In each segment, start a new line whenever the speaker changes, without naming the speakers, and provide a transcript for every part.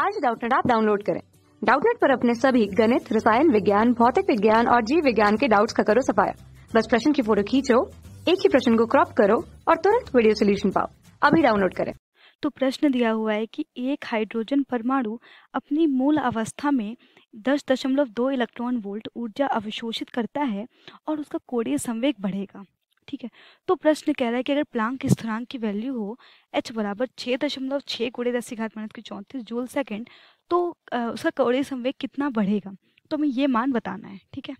आज डाउटनेट आप डाउनलोड करें डाउटनेट पर अपने सभी गणित रसायन विज्ञान भौतिक विज्ञान और जीव विज्ञान के डाउट्स का करो सफाया बस प्रश्न की फोटो खींचो एक ही प्रश्न को क्रॉप करो और तुरंत वीडियो सोल्यूशन पाओ अभी डाउनलोड करें तो प्रश्न दिया हुआ है कि एक हाइड्रोजन परमाणु अपनी मूल अवस्था में दस दशमलव दो इलेक्ट्रॉन वोल्ट ऊर्जा अवशोषित करता है और उसका कोडीय संवेग बढ़ेगा ठीक है तो प्रश्न कह रहा है कि अगर प्लांक स्थिरांक की वैल्यू हो एच बराबर छः दशमलव छः कोड़े दस घात मिनट की चौंतीस जूल सेकेंड तो आ, उसका कौड़े संवेग कितना बढ़ेगा तो हमें ये मान बताना है ठीक है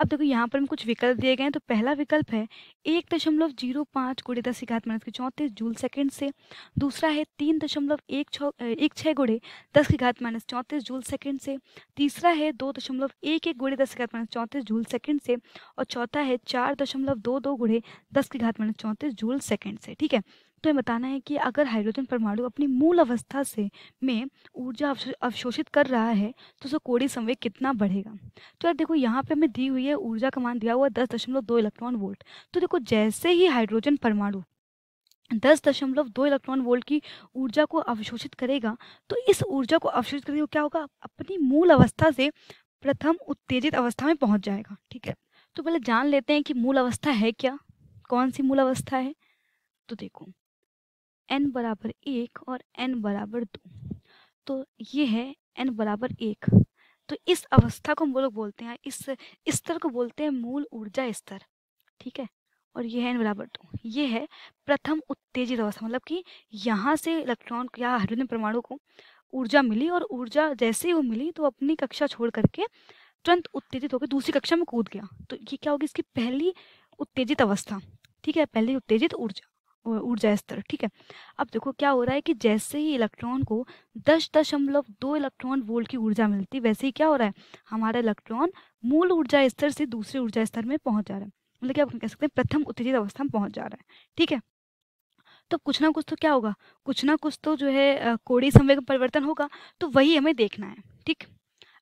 अब देखो यहाँ पर हम कुछ विकल्प दिए गए हैं तो पहला विकल्प है एक दशमलव जीरो पाँच गुड़े दस घात माइनस के चौंतीस जूल सेकंड से दूसरा है तीन दशमलव एक छः एक छः गुड़े दस की घात माइनस चौंतीस जूल सेकंड से तीसरा है दो दशमलव एक एक गुड़े दस घात माइनस चौंतीस जूल सेकंड से और चौथा है चार दशमलव दो दो गुड़े दस की घात माइनस चौंतीस जूल सेकेंड से ठीक है तो हमें बताना है कि अगर हाइड्रोजन परमाणु अपनी मूल अवस्था से में ऊर्जा अवशोषित कर रहा है तो उसका कोड़ी संवेग कितना बढ़ेगा तो यार देखो यहाँ पे हमें दी हुई है ऊर्जा का मान दिया हुआ दस दशमलव दो इलेक्ट्रॉन वोल्ट तो देखो जैसे ही हाइड्रोजन परमाणु दस दशमलव दो इलेक्ट्रॉन वोल्ट की ऊर्जा को अवशोषित करेगा तो इस ऊर्जा को अवशोषित करके क्या होगा अपनी मूल अवस्था से प्रथम उत्तेजित अवस्था में पहुंच जाएगा ठीक है तो पहले जान लेते हैं कि मूल अवस्था है क्या कौन सी मूल अवस्था है तो देखो एन बराबर एक और एन बराबर दो तो ये है एन बराबर एक तो इस अवस्था को हम लोग बोलते हैं इस स्तर को बोलते हैं मूल ऊर्जा स्तर ठीक है और ये है एन बराबर दो ये है प्रथम उत्तेजित अवस्था मतलब कि यहाँ से इलेक्ट्रॉन या हाइड्रोजन परमाणु को ऊर्जा मिली और ऊर्जा जैसे ही वो मिली तो अपनी कक्षा छोड़ करके तुरंत उत्तेजित होकर दूसरी कक्षा में कूद गया तो ये क्या होगी इसकी पहली उत्तेजित अवस्था ठीक है पहली उत्तेजित ऊर्जा ऊर्जा स्तर ठीक है अब देखो क्या हो रहा है कि जैसे ही इलेक्ट्रॉन को दस दशमलव दो इलेक्ट्रॉन वोल्ट की ऊर्जा मिलती वैसे ही क्या हो रहा है हमारा इलेक्ट्रॉन मूल ऊर्जा स्तर से दूसरे ऊर्जा स्तर में पहुंच जा रहा है मतलब कि आप कह सकते हैं प्रथम उत्तेजित अवस्था में पहुंच जा रहा है ठीक है तो कुछ ना कुछ तो क्या होगा कुछ ना कुछ तो जो है कोड़ी समय का परिवर्तन होगा तो वही हमें देखना है ठीक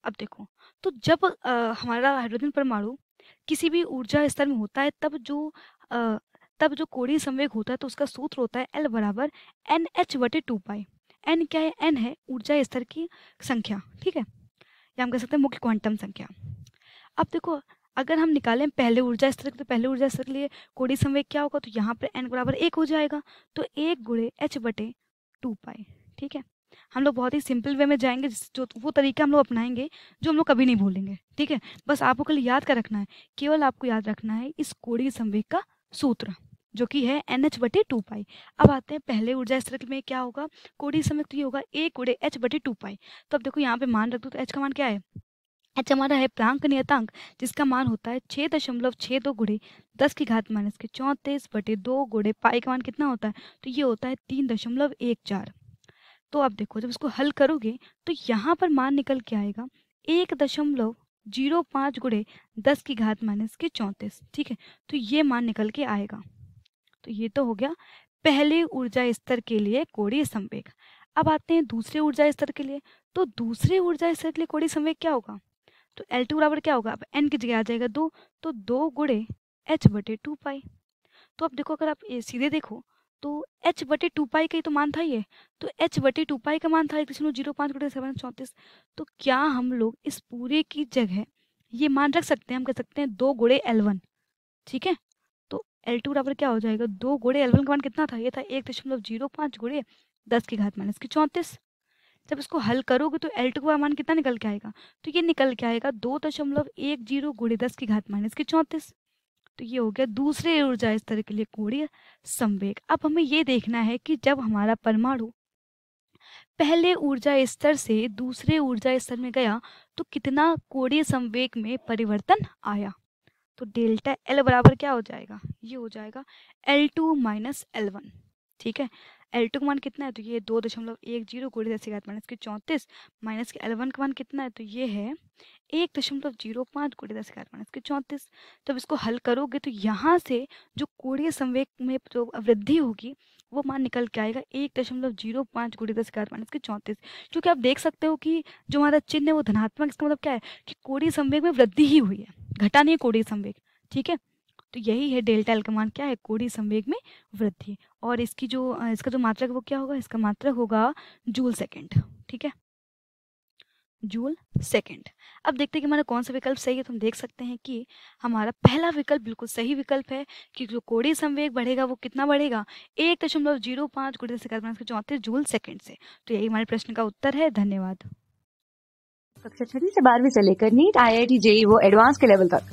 अब देखो तो जब आ, हमारा हाइड्रोजन परमाणु किसी भी ऊर्जा स्तर में होता है तब जो तब जो कोड़ी संवेग होता है तो उसका सूत्र होता है एल बराबर एन एच बटे टू पाई एन क्या है एन है ऊर्जा स्तर की संख्या ठीक है या हम कह सकते हैं मुख्य क्वांटम संख्या अब देखो अगर हम निकालें पहले ऊर्जा स्तर के तो पहले ऊर्जा स्तर के लिए कोड़ी संवेग क्या होगा तो यहाँ पर एन बराबर एक हो जाएगा तो एक गुड़े एच बटे टू पाई ठीक है हम लोग बहुत ही सिंपल वे में जाएंगे जो वो तरीका हम लोग अपनाएंगे जो हम लोग कभी नहीं भूलेंगे ठीक है बस आपको कल याद कर रखना है केवल आपको याद रखना है इस कोड़ी संवेग का सूत्र जो कि है एन एच बटे टू पाई अब आते हैं पहले ऊर्जा स्तर में क्या होगा कोडी समय तो ये होगा ए कोडे एच बटे टू पाई तो अब देखो यहाँ पे मान रख दो तो एच का मान क्या है एच हमारा है प्लांक नियतांक जिसका मान होता है छः दशमलव छः दो गुड़े दस की घात माइनस के चौंतीस बटे दो गुड़े पाई का मान कितना होता है तो ये होता है तीन दशमलव एक चार तो आप देखो जब इसको हल करोगे तो यहाँ पर मान निकल के आएगा एक दशमलव जीरो पाँच गुड़े दस की घात माइनस के चौंतीस ठीक है तो ये मान निकल के आएगा तो ये तो हो गया पहले ऊर्जा स्तर के लिए कोड़ी संवेग अब आते हैं दूसरे ऊर्जा स्तर के लिए तो दूसरे ऊर्जा स्तर के लिए कोड़ी संवेग क्या होगा तो एल टू बराबर क्या होगा अब एन की जगह आ जाएगा दो तो दो गुड़े एच बटे टू पाई तो अब देखो अगर आप ये सीधे देखो तो एच बटे टू पाई का ही तो मान था ये तो एच बटे टू पाई का मान था कृष्ण जीरो पाँच गुड़े सेवन चौंतीस तो क्या हम लोग इस पूरे की जगह ये मान रख सकते हैं हम कह सकते हैं दो गुड़े एल वन ठीक है एल टू बराबर क्या हो जाएगा दो गुड़े एल वन का मान कितना था ये था एक दशमलव जीरो पाँच गुड़े दस की घात माइनस की चौंतीस जब इसको हल करोगे तो एल टू का मान कितना निकल के आएगा तो ये निकल के आएगा दो दशमलव एक जीरो गुड़े दस की घात माइनस की चौंतीस तो ये हो गया दूसरे ऊर्जा स्तर के लिए कोणीय संवेग अब हमें ये देखना है कि जब हमारा परमाणु पहले ऊर्जा स्तर से दूसरे ऊर्जा स्तर में गया तो कितना कोणीय संवेग में परिवर्तन आया तो डेल्टा एल बराबर क्या हो जाएगा ये हो जाएगा L two minus L one ठीक है एल टू का मान कितना है तो ये दो दशमलव एक जीरो गुड़ी दस घात माइनस के चौंतीस माइनस के एल वन का मान कितना है तो ये है एक दशमलव जीरो पाँच गुड़ी दस घात माइनस के चौंतीस जब तो इसको हल करोगे तो यहाँ से जो कोड़ीय संवेग में जो वृद्धि होगी वो मान निकल के आएगा एक दशमलव जीरो पाँच गुड़ी दस घात माइनस के चौंतीस क्योंकि आप देख सकते हो कि जो हमारा चिन्ह है वो धनात्मक इसका मतलब क्या है कि कोड़ी संवेग में वृद्धि ही हुई है घटा नहीं है कोड़ी संवेग ठीक है तो यही है डेल्टा मान क्या है कोड़ी संवेग में वृद्धि और इसकी जो इसका जो मात्रक वो क्या होगा इसका मात्रक होगा जूल सेकेंड ठीक है जूल सेकेंड अब देखते हैं कि हमारा कौन सा विकल्प सही है तो हम देख सकते हैं कि हमारा पहला विकल्प बिल्कुल सही विकल्प है कि जो कोड़ी संवेग बढ़ेगा वो कितना बढ़ेगा एक दशमलव जीरो पाँच कोड़ी से चौंतीस जूल सेकेंड से तो यही हमारे प्रश्न का उत्तर है धन्यवाद कक्षा छठी से बारहवीं से लेकर NEET I I T JEE वो एडवांस के लेवल तक